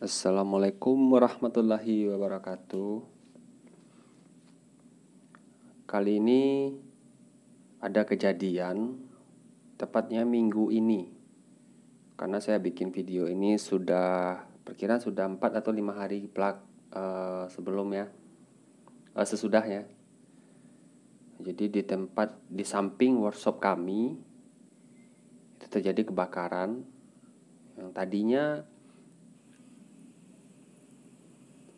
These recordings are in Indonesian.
Assalamualaikum warahmatullahi wabarakatuh. Kali ini ada kejadian, tepatnya minggu ini. Karena saya bikin video ini sudah perkiraan sudah 4 atau 5 hari plak uh, eh, sebelumnya. Uh, eh, sesudahnya. Jadi di tempat di samping workshop kami itu terjadi kebakaran yang tadinya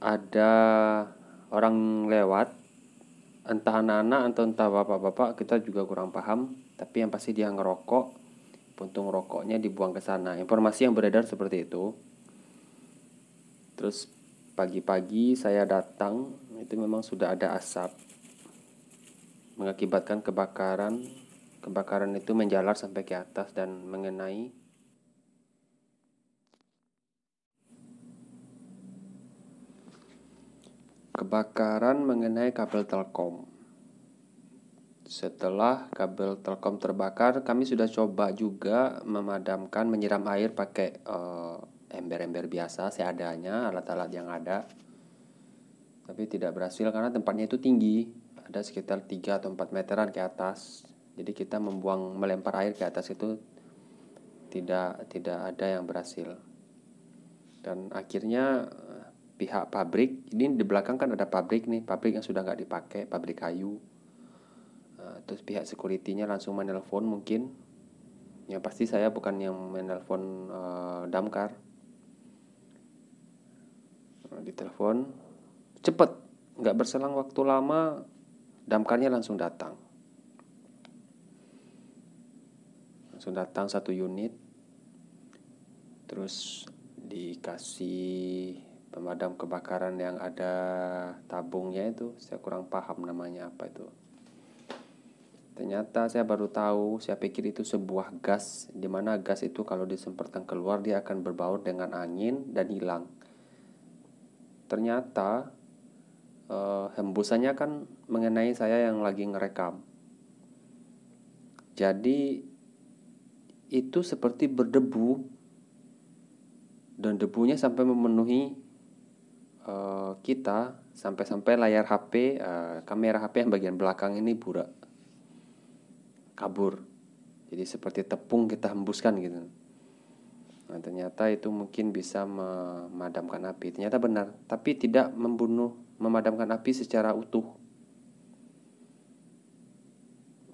ada orang lewat entah anak-anak atau entah bapak-bapak kita juga kurang paham tapi yang pasti dia ngerokok untung rokoknya dibuang ke sana informasi yang beredar seperti itu terus pagi-pagi saya datang itu memang sudah ada asap mengakibatkan kebakaran kebakaran itu menjalar sampai ke atas dan mengenai Kebakaran mengenai kabel Telkom. Setelah kabel Telkom terbakar, kami sudah coba juga memadamkan menyiram air pakai eh, ember-ember uh, biasa seadanya, alat-alat yang ada. Tapi tidak berhasil karena tempatnya itu tinggi, ada sekitar 3 atau 4 meteran ke atas. Jadi kita membuang melempar air ke atas itu tidak tidak ada yang berhasil dan akhirnya pihak pabrik ini di belakang kan ada pabrik nih pabrik yang sudah nggak dipakai pabrik kayu uh, terus pihak securitynya langsung menelpon mungkin ya pasti saya bukan yang menelpon uh, damkar uh, ditelepon cepet nggak berselang waktu lama damkarnya langsung datang langsung datang satu unit terus dikasih pemadam kebakaran yang ada tabungnya itu saya kurang paham namanya apa itu ternyata saya baru tahu saya pikir itu sebuah gas Di mana gas itu kalau disemprotkan keluar dia akan berbaur dengan angin dan hilang ternyata eh, hembusannya kan mengenai saya yang lagi ngerekam jadi itu seperti berdebu dan debunya sampai memenuhi Eh, kita sampai-sampai layar HP uh, eh, kamera HP yang bagian belakang ini burak kabur jadi seperti tepung kita hembuskan gitu nah ternyata itu mungkin bisa memadamkan api ternyata benar tapi tidak membunuh memadamkan api secara utuh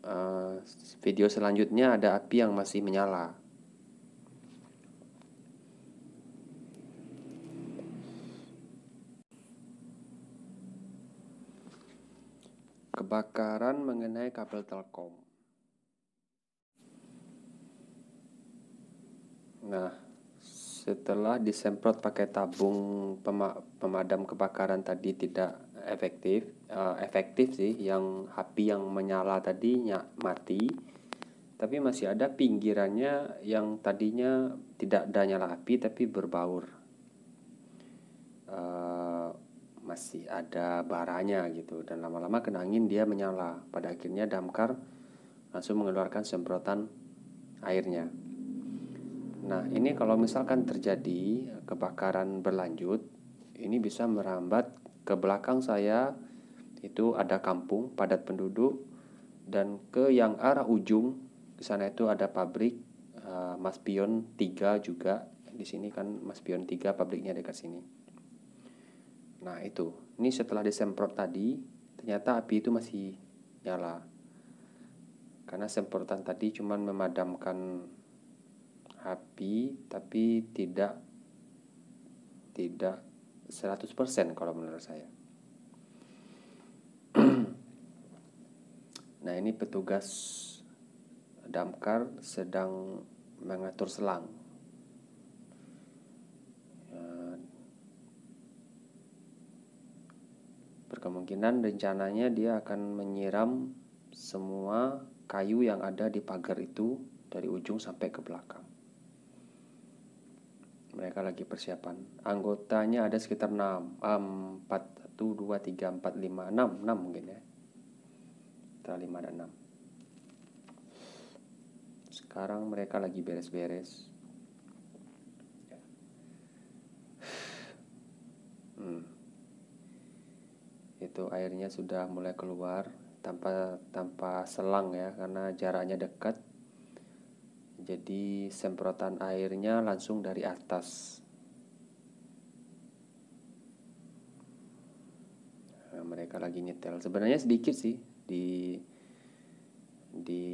uh, video selanjutnya ada api yang masih menyala Kebakaran mengenai kabel Telkom. Nah, setelah disemprot pakai tabung pemadam kebakaran tadi tidak efektif, uh, efektif sih yang api yang menyala tadinya mati, tapi masih ada pinggirannya yang tadinya tidak ada nyala api tapi berbaur. Uh, masih ada baranya gitu dan lama-lama kena angin dia menyala pada akhirnya damkar langsung mengeluarkan semprotan airnya nah ini kalau misalkan terjadi kebakaran berlanjut ini bisa merambat ke belakang saya itu ada kampung padat penduduk dan ke yang arah ujung di sana itu ada pabrik uh, Mas Pion 3 juga di sini kan Mas Pion 3 pabriknya dekat sini Nah itu, ini setelah disemprot tadi, ternyata api itu masih nyala. Karena semprotan tadi cuma memadamkan api, tapi tidak tidak 100% kalau menurut saya. nah ini petugas damkar sedang mengatur selang Berkemungkinan rencananya dia akan menyiram semua kayu yang ada di pagar itu dari ujung sampai ke belakang. Mereka lagi persiapan. Anggotanya ada sekitar 6, um, 4, 1, 2, 3, 4, 5, 6, 6 mungkin ya. Antara 5 dan 6. Sekarang mereka lagi beres-beres. Hmm itu airnya sudah mulai keluar tanpa tanpa selang ya karena jaraknya dekat jadi semprotan airnya langsung dari atas nah, mereka lagi nyetel sebenarnya sedikit sih di di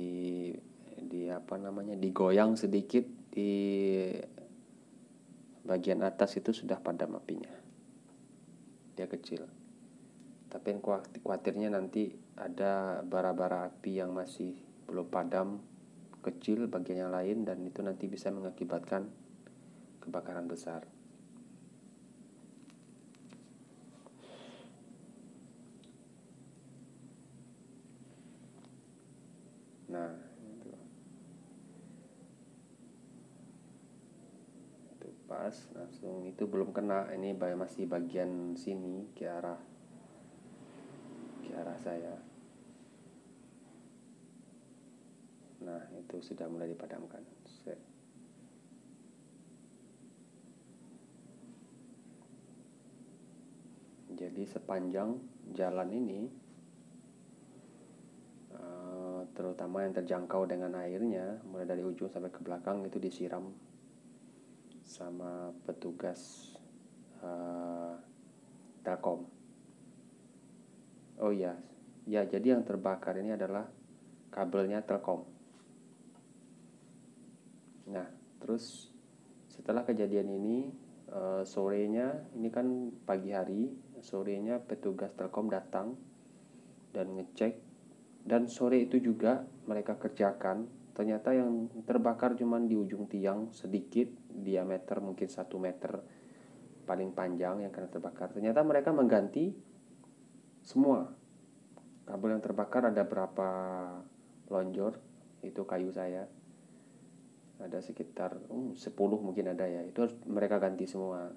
di apa namanya digoyang sedikit di bagian atas itu sudah padam apinya dia kecil tapi yang khawatirnya nanti ada bara-bara api yang masih belum padam kecil bagian yang lain dan itu nanti bisa mengakibatkan kebakaran besar nah itu, pas langsung itu belum kena ini masih bagian sini ke arah anak saya. Nah, itu sudah mulai dipadamkan. Jadi sepanjang jalan ini, eh, terutama yang terjangkau dengan airnya, mulai dari ujung sampai ke belakang itu disiram sama petugas uh, Telkom. Oh iya, ya jadi yang terbakar ini adalah kabelnya Telkom. Nah, terus setelah kejadian ini eh, sorenya, ini kan pagi hari, sorenya petugas Telkom datang dan ngecek dan sore itu juga mereka kerjakan ternyata yang terbakar cuma di ujung tiang sedikit diameter mungkin satu meter paling panjang yang kena terbakar ternyata mereka mengganti semua kabel yang terbakar ada berapa lonjor itu kayu saya ada sekitar um, hmm, 10 mungkin ada ya itu harus mereka ganti semua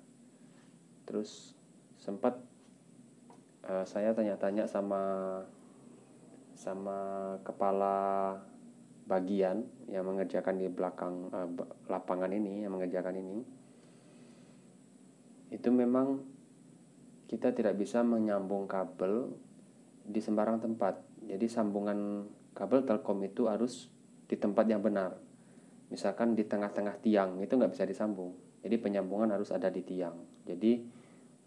terus sempat uh, saya tanya-tanya sama sama kepala bagian yang mengerjakan di belakang uh, lapangan ini yang mengerjakan ini itu memang kita tidak bisa menyambung kabel di sembarang tempat. Jadi sambungan kabel telkom itu harus di tempat yang benar. Misalkan di tengah-tengah tiang itu nggak bisa disambung. Jadi penyambungan harus ada di tiang. Jadi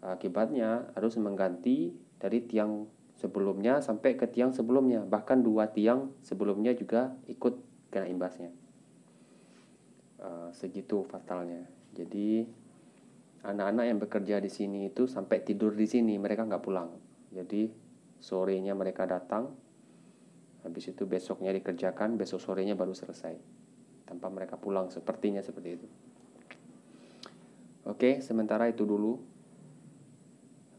akibatnya harus mengganti dari tiang sebelumnya sampai ke tiang sebelumnya. Bahkan dua tiang sebelumnya juga ikut kena imbasnya. Uh, segitu fatalnya. Jadi anak-anak yang bekerja di sini itu sampai tidur di sini mereka nggak pulang jadi sorenya mereka datang habis itu besoknya dikerjakan besok sorenya baru selesai tanpa mereka pulang sepertinya seperti itu oke sementara itu dulu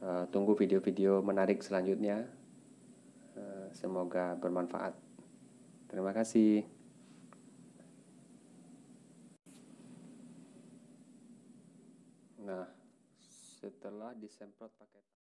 uh, tunggu video-video menarik selanjutnya uh, semoga bermanfaat terima kasih adalah disemprot pakai